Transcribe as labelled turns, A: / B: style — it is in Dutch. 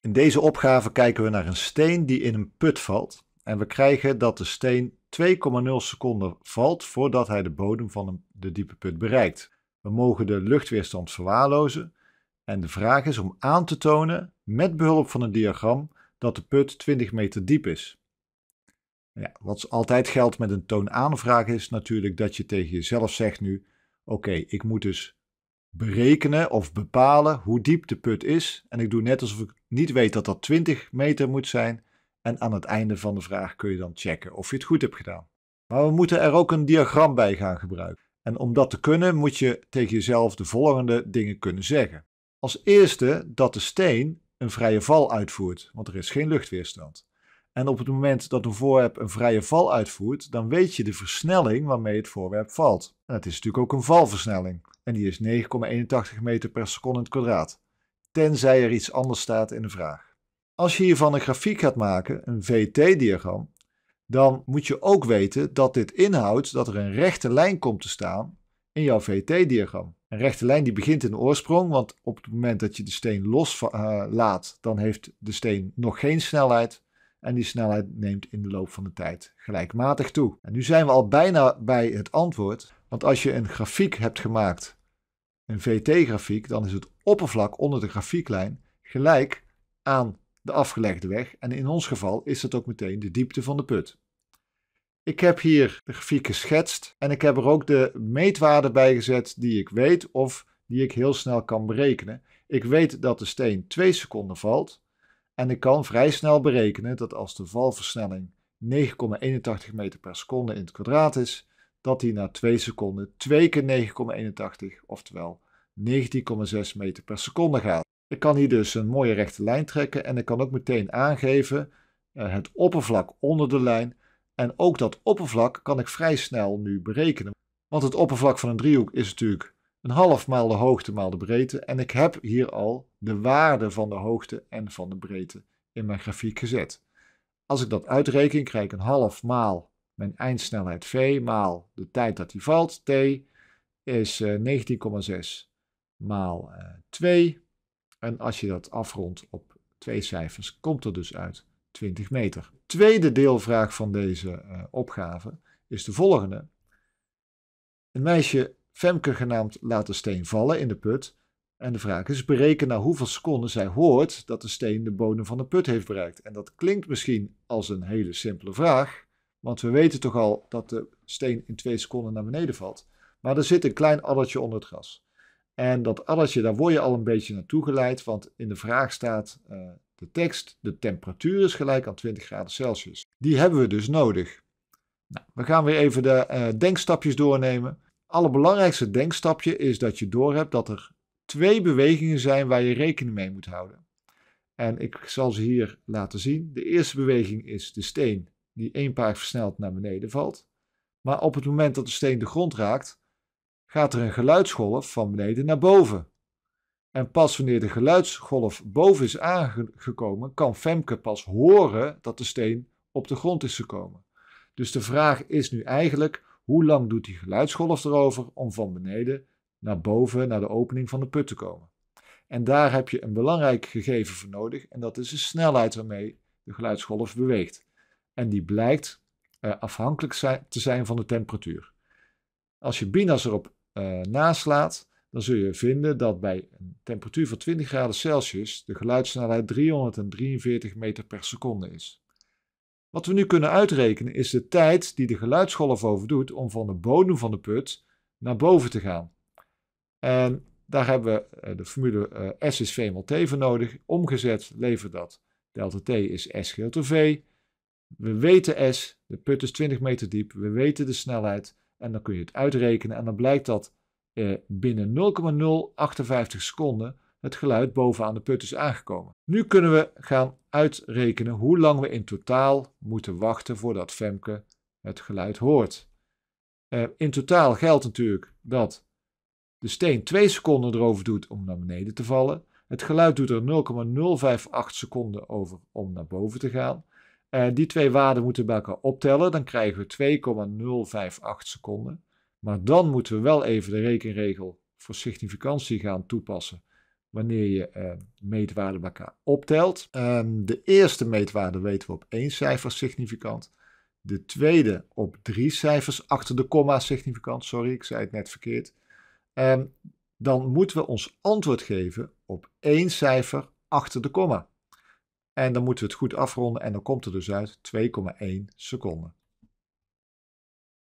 A: In deze opgave kijken we naar een steen die in een put valt en we krijgen dat de steen 2,0 seconden valt voordat hij de bodem van de diepe put bereikt. We mogen de luchtweerstand verwaarlozen en de vraag is om aan te tonen met behulp van een diagram dat de put 20 meter diep is. Ja, wat altijd geldt met een toonaanvraag is natuurlijk dat je tegen jezelf zegt nu, oké, ik moet dus berekenen of bepalen hoe diep de put is. En ik doe net alsof ik niet weet dat dat 20 meter moet zijn. En aan het einde van de vraag kun je dan checken of je het goed hebt gedaan. Maar we moeten er ook een diagram bij gaan gebruiken. En om dat te kunnen moet je tegen jezelf de volgende dingen kunnen zeggen. Als eerste dat de steen een vrije val uitvoert, want er is geen luchtweerstand. En op het moment dat een voorwerp een vrije val uitvoert, dan weet je de versnelling waarmee het voorwerp valt. En dat is natuurlijk ook een valversnelling. En die is 9,81 meter per seconde in het kwadraat. Tenzij er iets anders staat in de vraag. Als je hiervan een grafiek gaat maken, een VT-diagram, dan moet je ook weten dat dit inhoudt dat er een rechte lijn komt te staan in jouw VT-diagram. Een rechte lijn die begint in de oorsprong, want op het moment dat je de steen loslaat, eh, dan heeft de steen nog geen snelheid. En die snelheid neemt in de loop van de tijd gelijkmatig toe. En nu zijn we al bijna bij het antwoord. Want als je een grafiek hebt gemaakt, een VT-grafiek, dan is het oppervlak onder de grafieklijn gelijk aan de afgelegde weg. En in ons geval is dat ook meteen de diepte van de put. Ik heb hier de grafiek geschetst en ik heb er ook de meetwaarde bij gezet die ik weet of die ik heel snel kan berekenen. Ik weet dat de steen 2 seconden valt. En ik kan vrij snel berekenen dat als de valversnelling 9,81 meter per seconde in het kwadraat is, dat die na 2 seconden 2 keer 9,81, oftewel 19,6 meter per seconde gaat. Ik kan hier dus een mooie rechte lijn trekken en ik kan ook meteen aangeven eh, het oppervlak onder de lijn. En ook dat oppervlak kan ik vrij snel nu berekenen. Want het oppervlak van een driehoek is natuurlijk een half maal de hoogte maal de breedte. En ik heb hier al de waarde van de hoogte en van de breedte in mijn grafiek gezet. Als ik dat uitreken, krijg ik een half maal mijn eindsnelheid v maal de tijd dat die valt, t, is 19,6 eh, maal 2. Eh, en als je dat afrondt op twee cijfers, komt er dus uit 20 meter. Tweede deelvraag van deze eh, opgave is de volgende. Een meisje Femke genaamd laat de steen vallen in de put. En de vraag is, bereken na nou hoeveel seconden zij hoort dat de steen de bodem van de put heeft bereikt. En dat klinkt misschien als een hele simpele vraag, want we weten toch al dat de steen in twee seconden naar beneden valt. Maar er zit een klein addertje onder het gras. En dat addertje, daar word je al een beetje naartoe geleid, want in de vraag staat eh, de tekst, de temperatuur is gelijk aan 20 graden Celsius. Die hebben we dus nodig. Nou, we gaan weer even de eh, denkstapjes doornemen allerbelangrijkste denkstapje is dat je doorhebt dat er twee bewegingen zijn waar je rekening mee moet houden. En ik zal ze hier laten zien. De eerste beweging is de steen die één paar versneld naar beneden valt. Maar op het moment dat de steen de grond raakt, gaat er een geluidsgolf van beneden naar boven. En pas wanneer de geluidsgolf boven is aangekomen, kan Femke pas horen dat de steen op de grond is gekomen. Dus de vraag is nu eigenlijk: hoe lang doet die geluidsgolf erover om van beneden naar boven, naar de opening van de put te komen? En daar heb je een belangrijk gegeven voor nodig, en dat is de snelheid waarmee de geluidsgolf beweegt. En die blijkt eh, afhankelijk te zijn van de temperatuur. Als je binas erop uh, naslaat, dan zul je vinden dat bij een temperatuur van 20 graden Celsius de geluidssnelheid 343 meter per seconde is. Wat we nu kunnen uitrekenen is de tijd die de geluidsgolf overdoet om van de bodem van de put naar boven te gaan. En daar hebben we eh, de formule eh, S is V mal T voor nodig. Omgezet levert dat delta T is S gedeeld door V. We weten S, de put is 20 meter diep, we weten de snelheid en dan kun je het uitrekenen en dan blijkt dat eh, binnen 0,058 seconden het geluid bovenaan de put is aangekomen. Nu kunnen we gaan uitrekenen hoe lang we in totaal moeten wachten voordat Femke het geluid hoort. Eh, in totaal geldt natuurlijk dat de steen 2 seconden erover doet om naar beneden te vallen. Het geluid doet er 0,058 seconden over om naar boven te gaan. Eh, die twee waarden moeten we bij elkaar optellen. Dan krijgen we 2,058 seconden. Maar dan moeten we wel even de rekenregel voor significantie gaan toepassen wanneer je ehm, meetwaarden bij elkaar optelt. Ehm, de eerste meetwaarde weten we op één cijfer significant. De tweede op drie cijfers achter de komma significant. Sorry, ik zei het net verkeerd. Um, dan moeten we ons antwoord geven op één cijfer achter de komma. En dan moeten we het goed afronden en dan komt er dus uit 2,1 seconden.